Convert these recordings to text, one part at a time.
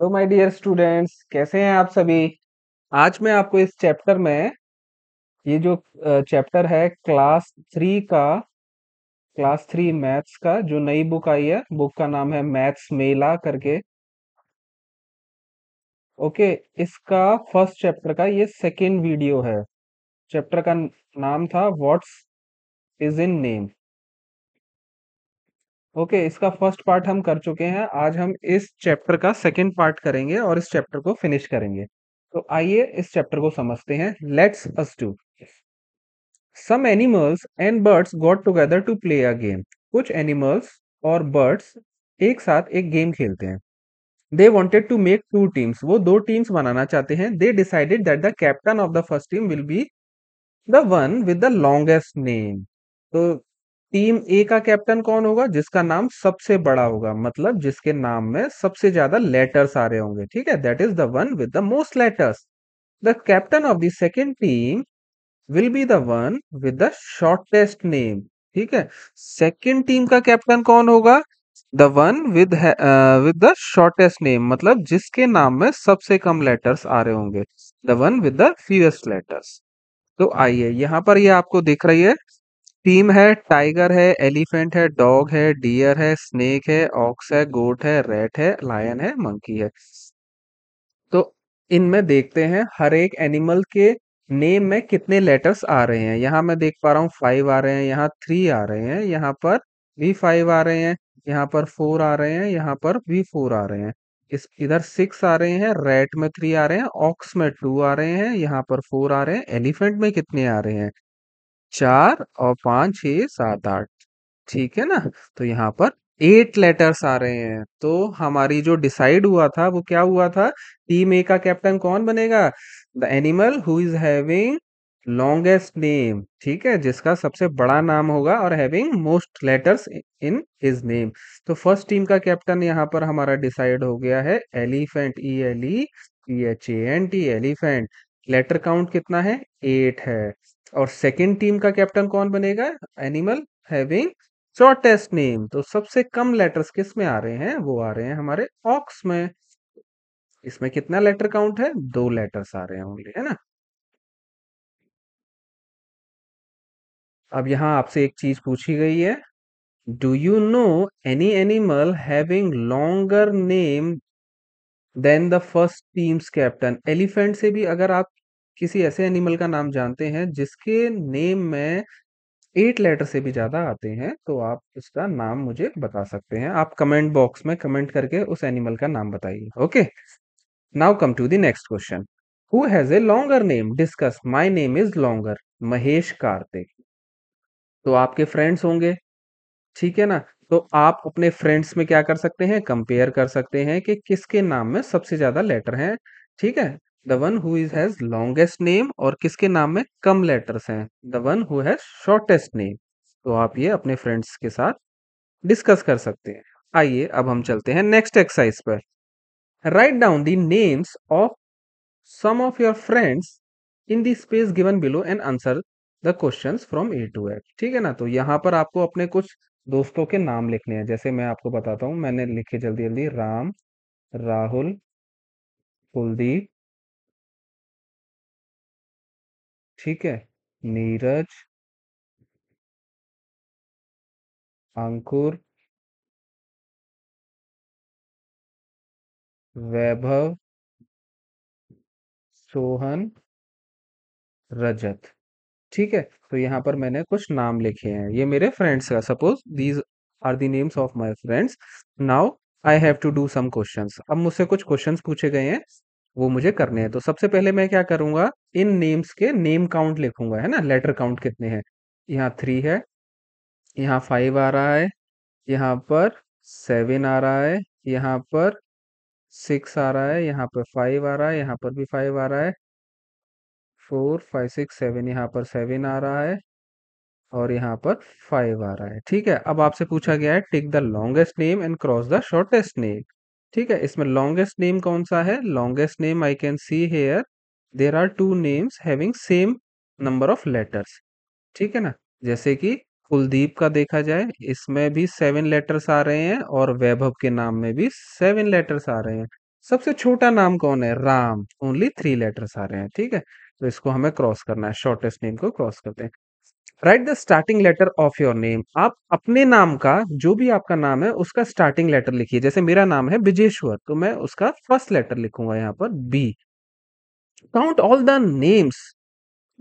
तो my dear students कैसे हैं आप सभी आज मैं आपको इस चैप्टर में ये जो चैप्टर है क्लास थ्री का क्लास थ्री मैथ्स का जो नई बुक आई है बुक का नाम है मैथ्स मेला करके ओके इसका फर्स्ट चैप्टर का ये सेकेंड वीडियो है चैप्टर का नाम था what's is in name okay okay, इसका फर्स्ट पार्ट हम कर चुके हैं आज हम इस चैप्टर का सेकेंड पार्ट करेंगे और इस चैप्टर को फिनिश करेंगे तो आइए इस चैप्टर को समझते हैं let's us do some animals and birds got together to play a game कुछ एनिमल्स और बर्ड्स एक साथ एक गेम खेलते हैं they wanted to make two teams वो दो टीम्स बनाना चाहते हैं they decided that the captain of the first team will be the one with the longest name तो टीम ए का कैप्टन कौन होगा जिसका नाम सबसे बड़ा होगा मतलब जिसके नाम में सबसे ज्यादा लेटर्स आ रहे होंगे ठीक है that is the one with the most letters the captain of the second team will be the one with the shortest name ठीक है सेकेंड टीम का कैप्टन कौन होगा the one with with the shortest name मतलब जिसके नाम में सबसे कम लेटर्स आ रहे होंगे the one with the fewest letters तो आइए यहां पर ये यह आपको दिख रही है टीम है टाइगर है एलिफेंट है डॉग है डियर है स्नेक है ऑक्स है गोट है रेट है लायन है मंकी है तो इनमें देखते हैं हर एक एनिमल के नेम में कितने लेटर्स आ रहे हैं यहाँ मैं देख पा रहा हूँ फाइव आ रहे हैं यहाँ थ्री आ रहे हैं यहाँ पर वी फाइव आ रहे हैं यहाँ पर फोर आ रहे हैं यहाँ पर वी फोर आ रहे हैं इस इधर सिक्स आ रहे हैं रेट में थ्री आ रहे हैं ऑक्स में टू आ रहे हैं यहाँ पर फोर आ रहे हैं एलिफेंट में कितने आ रहे हैं चार और पांच छ सात आठ ठीक है ना तो यहाँ पर एट लेटर्स आ रहे हैं तो हमारी जो डिसाइड हुआ था वो क्या हुआ था टीम ए का कैप्टन कौन बनेगा the animal who is having longest name ठीक है जिसका सबसे बड़ा नाम होगा और having most letters in his name तो फर्स्ट टीम का कैप्टन यहाँ पर हमारा डिसाइड हो गया है elephant E L E H A N T elephant letter count कितना है एट है और सेकेंड टीम का कैप्टन कौन बनेगा एनिमल हैविंग शॉर्टेस्ट नेम तो सबसे कम लेटर्स किस में आ रहे हैं वो आ रहे हैं हमारे ऑक्स में इसमें कितना लेटर काउंट है दो लेटर्स आ रहे हैं ओनली है ना अब यहां आपसे एक चीज पूछी गई है do you know any animal having longer name than the first team's captain elephant से भी अगर आप किसी ऐसे एनिमल का नाम जानते हैं जिसके नेम में एट लेटर से भी ज़्यादा आते हैं तो आप उसका नाम मुझे बता सकते हैं आप कमेंट बॉक्स में कमेंट करके उस एनिमल का नाम बताइए okay now come to the next question who has a longer name discuss my name is longer Mahesh Kartik तो आपके फ्रेंड्स होंगे ठीक है ना तो आप अपने फ्रेंड्स में क्या कर सकते हैं कंपेयर कर सकते हैं कि किसके नाम में सबसे ज़्यादा लेटर हैं ठीक है the one who is has longest name और किसके नाम में कम लेटर्स हैं the one who has shortest name तो आप ये अपने फ्रेंड्स के साथ डिस्कस कर सकते हैं आइए अब हम चलते हैं नेक्स्ट एक्सरसाइज पर write down the names of some of your friends in the space given below and answer the question from A to F ठीक है ना तो यहाँ पर आपको अपने कुछ दोस्तों के नाम लिखने हैं जैसे मैं आपको बताता हूँ मैंने लिखे जल्दी जल्दी राम राहुल कुलदीप ठीक है नीरज अंकुर वैभव सोहन रजत ठीक है तो यहाँ पर मैंने कुछ नाम लिखे हैं ये मेरे फ्रेंड्स का suppose these are the names of my friends now I have to do some question अब मुझसे कुछ क्वेश्चन पूछे गए हैं वो मुझे करने हैं तो सबसे पहले मैं क्या करूंगा इन नेम्स के नेम काउंट लिखूंगा है ना लेटर काउंट कितने हैं यहाँ थ्री है यहाँ फाइव आ रहा है यहाँ पर सेवन आ रहा है यहाँ पर सिक्स आ रहा है यहाँ पर फाइव आ रहा है यहाँ पर भी फाइव आ रहा है फोर फाइव सिक्स सेवन यहाँ पर सेवन आ रहा है और यहाँ पर फाइव आ रहा है ठीक है अब आपसे पूछा गया है take the longest name and cross the shortest name ठीक है इसमें लॉन्गेस्ट नेम कौन सा है longest name I can see here there are two names having same number of letters ठीक है ना जैसे कि कुलदीप का देखा जाए इसमें भी सेवन लेटर्स आ रहे हैं और वैभव के नाम में भी सेवन लेटर्स आ रहे हैं सबसे छोटा नाम कौन है राम ओनली थ्री लेटर्स आ रहे हैं ठीक है तो इसको हमें क्रॉस करना है शॉर्टेस्ट नेम को क्रॉस करते हैं write the starting letter of your name आप अपने नाम का जो भी आपका नाम है उसका स्टार्टिंग लेटर लिखिए जैसे मेरा नाम है बिजेश्वर तो मैं उसका फर्स्ट लेटर लिखूंगा यहाँ पर B count all the names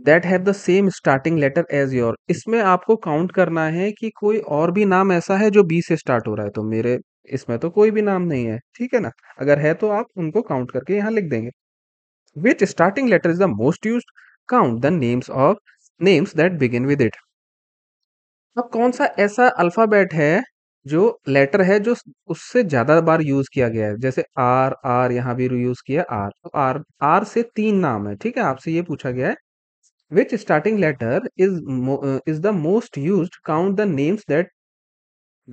that have the same starting letter as your इसमें आपको काउंट करना है कि कोई और भी नाम ऐसा है जो बी से स्टार्ट हो रहा है तो मेरे इसमें तो कोई भी नाम नहीं है ठीक है ना अगर है तो आप उनको काउंट करके यहाँ लिख देंगे which starting letter is the most use count the names of names that begin with it अब कौन सा ऐसा अल्फ़ाबेट है जो लेटर है जो उससे ज़्यादा बार यूज़ किया गया है जैसे आर आर यहाँ भी यूज़ किया आर तो आर आर से तीन नाम है ठीक है आपसे ये पूछा गया है which starting letter is is the most use count the names that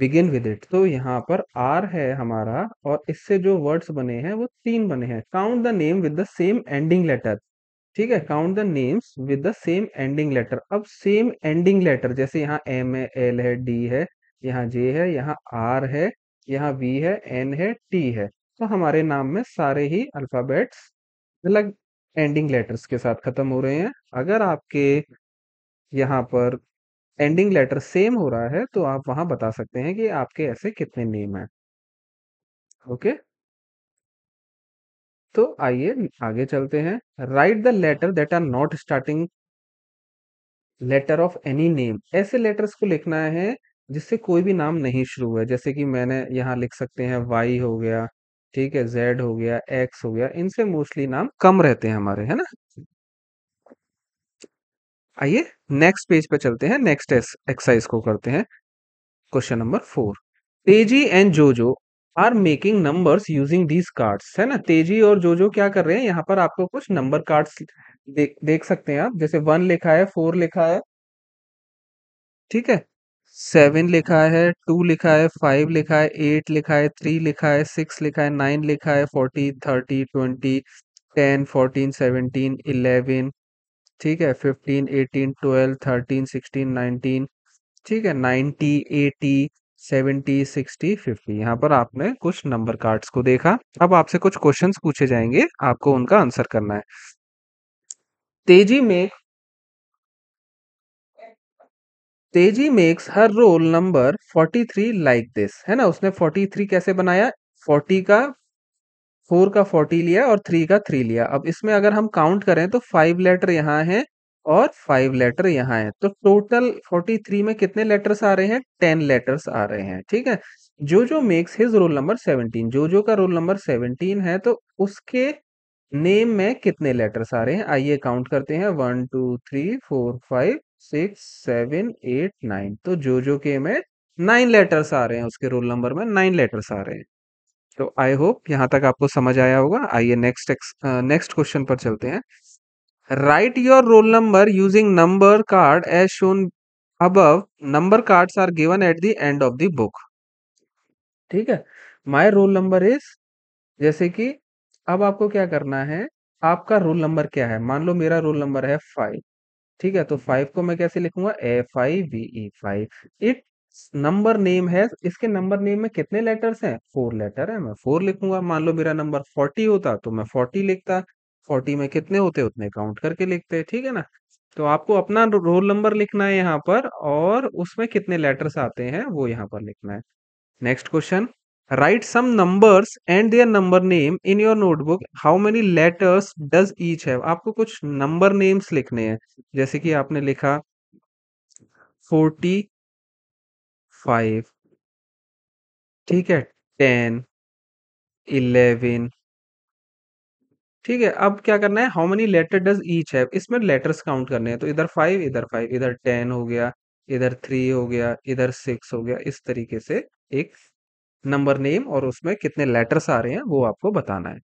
begin with it तो यहाँ पर आर है हमारा और इससे जो वर्ड्स बने हैं वो तीन बने हैं count the name with the same ending letter ठीक है count the names with the same ending letter अब सेम एंडिंग लेटर जैसे यहाँ एम है एल है डी है यहाँ जे है यहाँ आर है यहाँ वी है एन है टी है तो हमारे नाम में सारे ही अल्फ़ाबेट्स अलग एंडिंग लेटर्स के साथ ख़त्म हो रहे हैं अगर आपके यहाँ पर एंडिंग लेटर सेम हो रहा है तो आप वहां बता सकते हैं कि आपके ऐसे कितने नेम हैं ओके तो आइए आगे चलते हैं write the letter that are not starting letter of any name ऐसे लेटर्स को लिखना है जिससे कोई भी नाम नहीं शुरू हुआ जैसे कि मैंने यहाँ लिख सकते हैं वाई हो गया ठीक है जेड हो गया एक्स हो गया इनसे मोस्टली नाम कम रहते हैं हमारे है ना आइए नेक्स्ट पेज पे चलते हैं नेक्स्ट एक्सरसाइज को करते हैं question number four Teji and Jojo are making numbers using these cards है ना तेजी और जो जो क्या कर रहे हैं यहाँ पर आपको कुछ नंबर कार्ड्स देख देख सकते हैं आप जैसे वन लिखा है फोर लिखा है ठीक है सेवन लिखा है टू लिखा है फाइव लिखा है एट लिखा है थ्री लिखा है सिक्स लिखा है नाइन लिखा है forty thirty twenty ten fourteen seventeen eleven ठीक है fifteen eighteen twelve thirteen sixteen nineteen ठीक है ninety eighty seventy sixty fifty यहाँ पर आपने कुछ नंबर कार्ड्स को देखा अब आपसे कुछ क्वेश्चंस पूछे जाएंगे आपको उनका आंसर करना है Teji make Teji makes her roll number forty three like this है ना उसने फोर्टी थ्री कैसे बनाया फोर्टी का फोर का फोर्टी लिया और थ्री का थ्री लिया अब इसमें अगर हम काउंट करें तो फाइव लेटर यहाँ है और फाइव लेटर यहाँ है तो टोटल फोर्टी थ्री में कितने लेटर्स आ रहे हैं टेन लेटर्स आ रहे हैं ठीक है Jojo makes his roll number seventeen Jojo का रोल नंबर सेवनटीन है तो उसके नेम में कितने लेटर्स आ रहे हैं आइए काउंट करते हैं one two three four five six seven eight nine तो जो जो के में नाइन लेटर्स आ रहे हैं उसके रोल नंबर में नाइन लेटर्स आ रहे हैं तो आई होप यहाँ तक आपको समझ आया होगा आइए नेक्स्ट नेक्स्ट क्वेश्चन पर चलते हैं write your roll number using number card as shown above. Number cards are given at the end of the book ठीक है माई रोल नंबर इज जैसे कि अब आपको क्या करना है आपका रोल नंबर क्या है मान लो मेरा रोल नंबर है फाइव ठीक है तो फाइव को मैं कैसे लिखूंगा F I V E five it number name है इसके नंबर नेम में कितने लेटर्स हैं फोर लेटर है मैं फोर लिखूंगा मान लो मेरा नंबर फोर्टी होता तो मैं फोर्टी लिखता फोर्टी में कितने होते हैं उतने काउंट करके लिखते हैं ठीक है ना तो आपको अपना रोल नंबर लिखना है यहाँ पर और उसमें कितने लेटर्स आते हैं वो यहाँ पर लिखना है next question write some numbers and their number name in your notebook how many letters does each have आपको कुछ नंबर नेम्स लिखने हैं जैसे कि आपने लिखा फोर्टी फाइव ठीक है टेन इलेवन ठीक है अब क्या करना है how many letter does each have इसमें लेटर्स काउंट करने हैं तो इधर फाइव इधर फाइव इधर टेन हो गया इधर थ्री हो गया इधर सिक्स हो गया इस तरीके से एक नंबर नेम और उसमें कितने लेटर्स आ रहे हैं वो आपको बताना है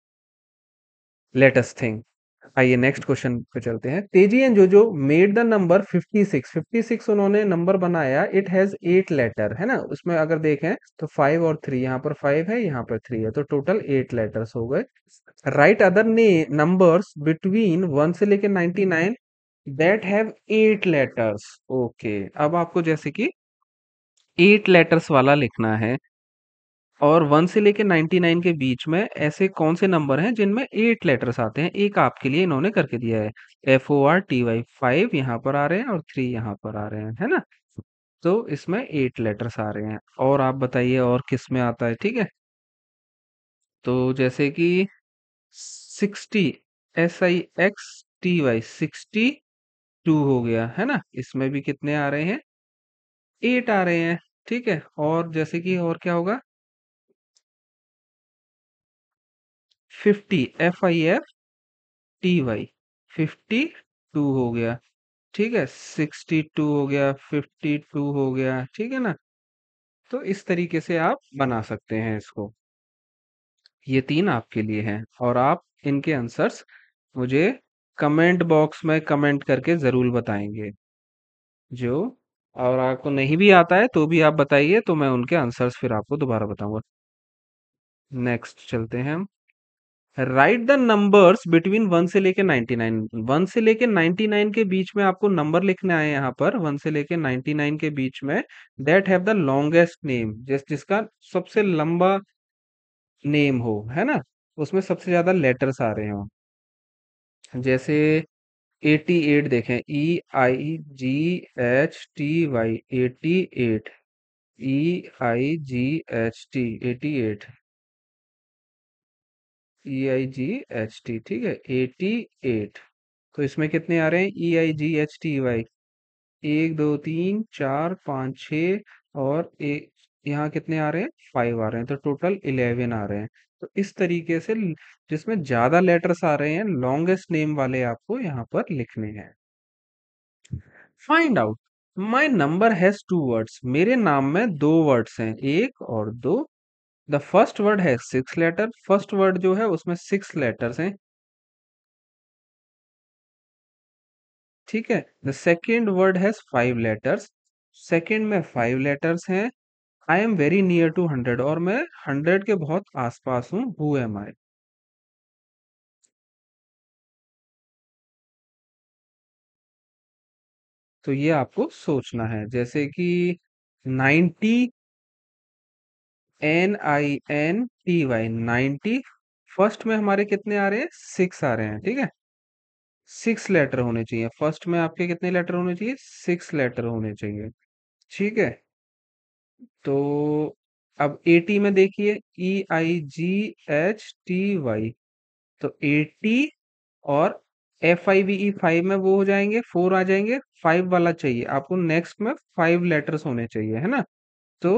लेटेस्ट थिंग आइए नेक्स्ट क्वेश्चन पे चलते हैं तेजी एंड जोजो मेड द नंबर 56 56 उन्होंने नंबर बनाया इट हैज एट लेटर है ना उसमें अगर देखें तो फाइव और थ्री यहाँ पर फाइव है यहाँ पर थ्री है तो टोटल एट लेटर्स हो गए राइट अदर ने नंबर्स बिटवीन वन से लेकर ninety nine that have eight letters okay अब आपको जैसे कि एट लेटर्स वाला लिखना है और वन से लेके नाइन के बीच में ऐसे कौन से नंबर हैं जिनमें एट लेटर्स आते हैं एक आपके लिए इन्होंने करके दिया है F O R T Y five यहाँ पर आ रहे हैं और थ्री यहाँ पर आ रहे हैं है ना तो इसमें एट लेटर्स आ रहे हैं और आप बताइए और किस में आता है ठीक है तो जैसे कि sixty S I X T Y sixty two हो गया है ना इसमें भी कितने आ रहे हैं एट आ रहे हैं ठीक है और जैसे कि और क्या होगा fifty F I F T Y fifty two हो गया ठीक है सिक्सटी टू हो गया फिफ्टी टू हो गया ठीक है ना तो इस तरीके से आप बना सकते हैं इसको ये तीन आपके लिए हैं और आप इनके आंसर्स मुझे कमेंट बॉक्स में कमेंट करके ज़रूर बताएंगे जो और आपको नहीं भी आता है तो भी आप बताइए तो मैं उनके आंसर्स फिर आपको दोबारा बताऊंगा नेक्स्ट चलते हैं हम write the numbers between one से लेके नाइन वन से लेके नाइन के बीच में आपको नंबर लिखने आए यहाँ पर वन से लेके नाइन के बीच में that have the longest name जिस जिसका सबसे लंबा नेम हो है ना उसमें सबसे ज्यादा लेटर्स आ रहे हो जैसे एटी एट देखें E I G H T Y eighty eight E I G H T eighty eight E I G H T ठीक है एटी एट तो इसमें कितने आ रहे हैं E I G H T Y एक दो तीन चार पाँच छ और एक यहाँ कितने आ रहे हैं फाइव आ रहे हैं तो टोटल इलेवन आ रहे हैं तो इस तरीके से जिसमें ज्यादा लेटर्स आ रहे हैं लॉन्गेस्ट नेम वाले आपको यहाँ पर लिखने हैं find out my number has two words मेरे नाम में दो वर्ड्स हैं एक और दो द फर्स्ट वर्ड है सिक्स लेटर फर्स्ट वर्ड जो है उसमें सिक्स लेटर्स हैं ठीक है the second word has five letters second में फाइव लेटर्स हैं I am very near to hundred और मैं हंड्रेड के बहुत आसपास हूं हु एम आई तो ये आपको सोचना है जैसे कि ninety N I N T Y ninety first में हमारे कितने आ रहे हैं सिक्स आ रहे हैं ठीक है सिक्स लेटर होने चाहिए फर्स्ट में आपके कितने लेटर होने चाहिए सिक्स लेटर होने चाहिए ठीक है तो अब ए टी में देखिए E I G H T Y तो एटी और F I V E five में वो हो जाएंगे फोर आ जाएंगे फाइव वाला चाहिए आपको नेक्स्ट में फाइव लेटर्स होने चाहिए है ना तो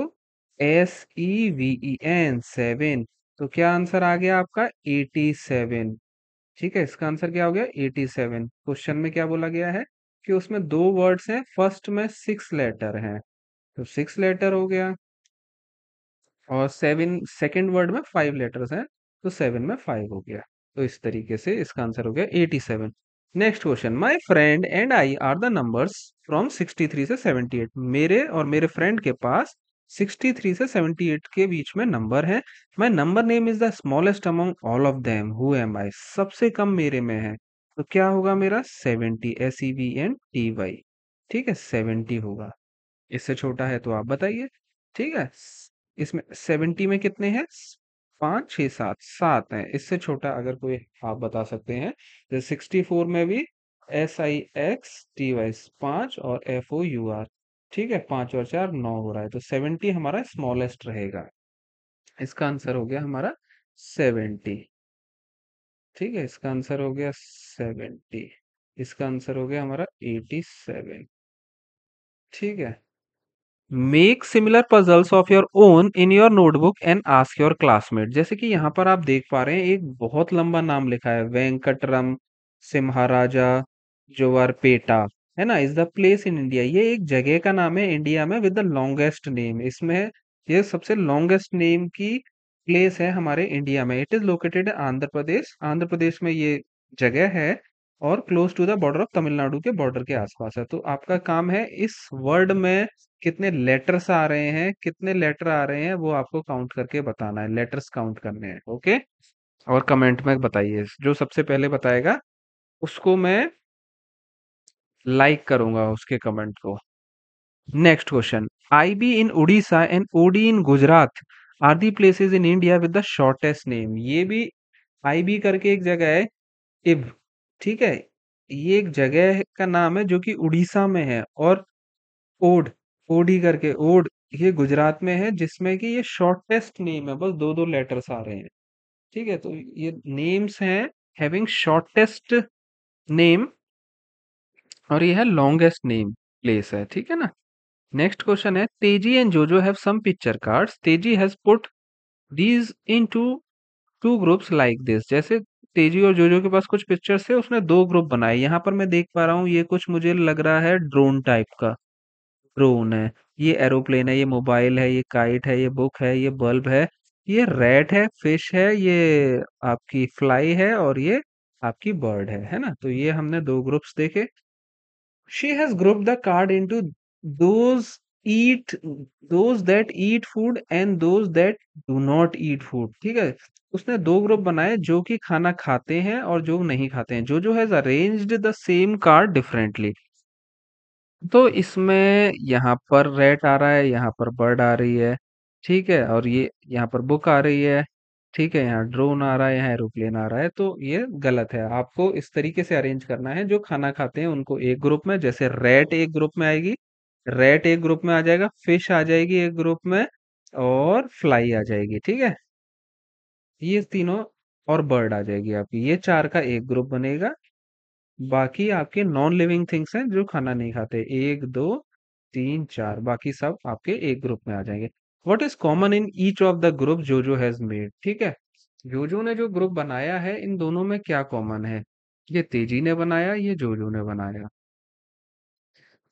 S E V E N seven तो क्या आंसर आ गया आपका एटी सेवन ठीक है इसका आंसर क्या हो गया एटी सेवन क्वेश्चन में क्या बोला गया है कि उसमें दो वर्ड्स हैं फर्स्ट में सिक्स लेटर हैं तो सिक्स लेटर हो गया और सेवन सेकेंड वर्ड में फाइव लेटर्स हैं तो सेवन में फाइव हो गया तो इस तरीके से इसका आंसर हो गया eighty seven next question my friend and I are the numbers from sixty three से सेवेंटी एट मेरे और मेरे फ्रेंड के पास 63 से 78 के बीच में नंबर है my number name is the smallest among all of them who am I सबसे कम मेरे में है तो क्या होगा मेरा 70 S E V N T Y ठीक है 70 होगा इससे छोटा है तो आप बताइए ठीक है इसमें 70 में कितने हैं पांच छह सात सात हैं इससे छोटा अगर कोई आप बता सकते हैं तो 64 में भी S I X T Y पांच और एफ ओ यू आर ठीक है पांच और चार नौ हो रहा है तो सेवेंटी हमारा स्मॉलेस्ट रहेगा इसका आंसर हो गया हमारा सेवेंटी ठीक है इसका आंसर हो गया सेवेंटी इसका आंसर हो गया हमारा एटी सेवन ठीक है make similar puzzles of your own in your notebook and ask your classmate जैसे कि यहाँ पर आप देख पा रहे हैं एक बहुत लंबा नाम लिखा है वेंकटरम सिम्हाराजा पेटा है ना is the place in India ये एक जगह का नाम है इंडिया में विद द लॉन्गेस्ट नेम इसमें ये सबसे लॉन्गेस्ट नेम की प्लेस है हमारे इंडिया में it is located Andhra Pradesh Andhra Pradesh में ये जगह है और close to the border of Tamil Nadu के बॉर्डर के आसपास है तो आपका काम है इस वर्ड में कितने लेटर्स आ रहे हैं कितने लेटर आ रहे हैं वो आपको काउंट करके बताना है लेटर्स काउंट करने हैं ओके और कमेंट में बताइए जो सबसे पहले बताएगा उसको मैं लाइक करूंगा उसके कमेंट को next question I be in Orissa and ओडी in Gujarat are the places in India with the shortest name ये भी आई बी करके एक जगह है इब ठीक है ये एक जगह का नाम है जो कि उड़ीसा में है और ओड ओडी करके ओड ये गुजरात में है जिसमें कि ये शॉर्टेस्ट नेम है बस दो दो लेटर्स आ रहे हैं ठीक है तो ये नेम्स हैं हैविंग शॉर्टेस्ट नेम और ये है लॉन्गेस्ट नेम प्लेस है ठीक है ना नेक्स्ट क्वेश्चन है Teji and Jojo have some picture cards Teji has put these into two groups like this जैसे तेजी और जोजो के पास कुछ पिक्चर्स थे उसने दो ग्रुप बनाए यहाँ पर मैं देख पा रहा हूँ ये कुछ मुझे लग रहा है ड्रोन टाइप का ड्रोन है ये एरोप्लेन है ये मोबाइल है ये काइट है ये बुक है ये बल्ब है ये रेट है फिश है ये आपकी फ्लाई है और ये आपकी बर्ड है है ना तो ये हमने दो ग्रुप्स देखे she has grouped the card into those eat those that eat food and those that do not eat food ठीक है उसने दो ग्रुप बनाए जो कि खाना खाते हैं और जो नहीं खाते हैं Jojo has arranged the same card differently तो इसमें यहाँ पर रेट आ रहा है यहाँ पर बर्ड आ रही है ठीक है और ये यहाँ पर बुक आ रही है ठीक है यहाँ ड्रोन आ रहा है यहाँ एरोप्लेन आ रहा है तो ये गलत है आपको इस तरीके से अरेंज करना है जो खाना खाते हैं उनको एक ग्रुप में जैसे रैट एक ग्रुप में आएगी रैट एक ग्रुप में आ जाएगा फिश आ जाएगी एक ग्रुप में और फ्लाई आ जाएगी ठीक है ये तीनों और बर्ड आ जाएगी आपकी ये चार का एक ग्रुप बनेगा बाकी आपके नॉन लिविंग थिंग्स हैं जो खाना नहीं खाते एक दो तीन चार बाकी सब आपके एक ग्रुप में आ जाएंगे what is common in each of the group Jojo has made ठीक है जोजो ने जो ग्रुप बनाया है इन दोनों में क्या कॉमन है ये तेजी ने बनाया ये जोजो ने बनाया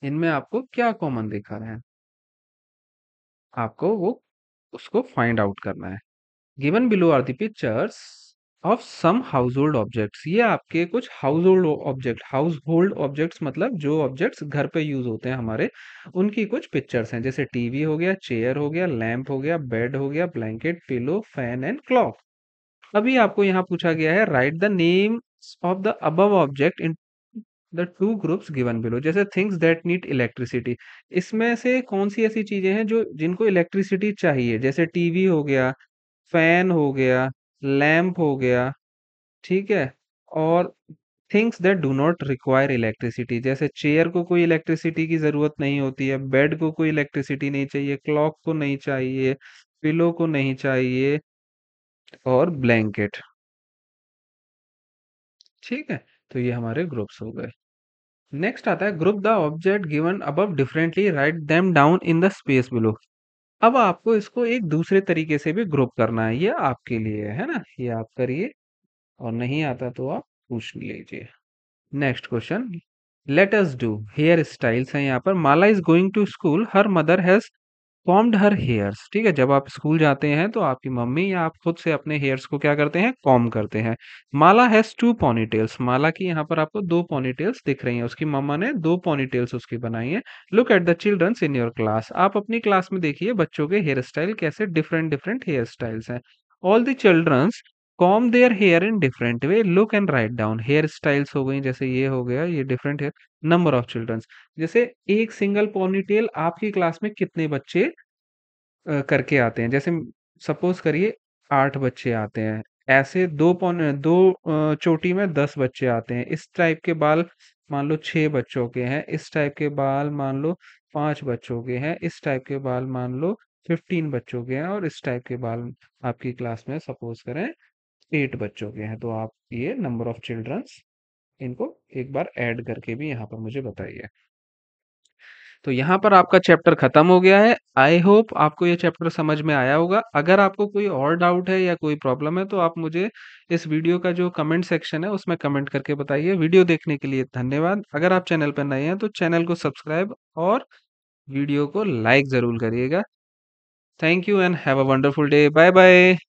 इनमें आपको क्या कॉमन दिखा है आपको वो उसको फाइंड आउट करना है given below are pictures of some household objects ये आपके कुछ household object household objects मतलब जो ऑब्जेक्ट्स घर पे यूज होते हैं हमारे उनकी कुछ पिक्चर्स हैं जैसे टीवी हो गया चेयर हो गया लैंप हो गया बेड हो गया blanket pillow fan and clock अभी आपको यहाँ पूछा गया है write the name of the above object in the two groups given below जैसे थिंग्स दैट नीड इलेक्ट्रिसिटी इसमें से कौन सी ऐसी चीजें हैं जो जिनको इलेक्ट्रिसिटी चाहिए जैसे टीवी हो गया फैन हो गया लैम्प हो गया ठीक है और things that do not require electricity जैसे चेयर को कोई इलेक्ट्रिसिटी की ज़रूरत नहीं होती है बेड को कोई इलेक्ट्रिसिटी नहीं चाहिए क्लॉक को नहीं चाहिए पिलो को नहीं चाहिए और ब्लैंकेट ठीक है तो ये हमारे ग्रुप्स हो गए नेक्स्ट आता है group the object given above differently write them down in the space below अब आपको इसको एक दूसरे तरीके से भी ग्रुप करना है ये आपके लिए है, ना ये आप करिए और नहीं आता तो आप पूछ लीजिए next question let us do hair styles हैं यहाँ पर Mala is going to school her mother has combed her hairs ठीक है जब आप स्कूल जाते हैं तो आपकी मम्मी या आप खुद से अपने हेयर्स को क्या करते हैं कॉम करते हैं माला हैज़ टू पॉनीटेल्स माला की यहाँ पर आपको दो पॉनीटेल्स दिख रही हैं उसकी मम्मा ने दो पॉनीटेल्स उसकी बनाई हैं look at the childrens in your class आप अपनी क्लास में देखिए बच्चों के हेयर स्टाइल कैसे डिफरेंट डिफरेंट हेयर स्टाइल्स हैं all the childrens comb their hair in different way look and write down hair styles हो गई जैसे ये हो गया ये different hair number of childrens जैसे एक सिंगल पोनीटेल आपकी क्लास में कितने बच्चे करके आते हैं जैसे सपोज करिए आठ बच्चे आते हैं ऐसे दो पौने दो चोटी में दस बच्चे आते हैं इस टाइप के बाल मान लो छः बच्चों के हैं इस टाइप के बाल मान लो पांच बच्चों के हैं इस टाइप के बाल मान लो फिफ्टीन बच्चों के हैं और इस टाइप के बाल आपकी क्लास में सपोज करें एट बच्चों के हैं तो आप ये नंबर ऑफ चिल्ड्रंस इनको एक बार ऐड करके भी यहाँ पर मुझे बताइए तो यहाँ पर आपका चैप्टर खत्म हो गया है आई होप आपको ये चैप्टर समझ में आया होगा अगर आपको कोई और डाउट है या कोई प्रॉब्लम है तो आप मुझे इस वीडियो का जो कमेंट सेक्शन है उसमें कमेंट करके बताइए वीडियो देखने के लिए धन्यवाद अगर आप चैनल पर नए हैं तो चैनल को सब्सक्राइब और वीडियो को लाइक ज़रूर करिएगा thank you and have a wonderful day bye bye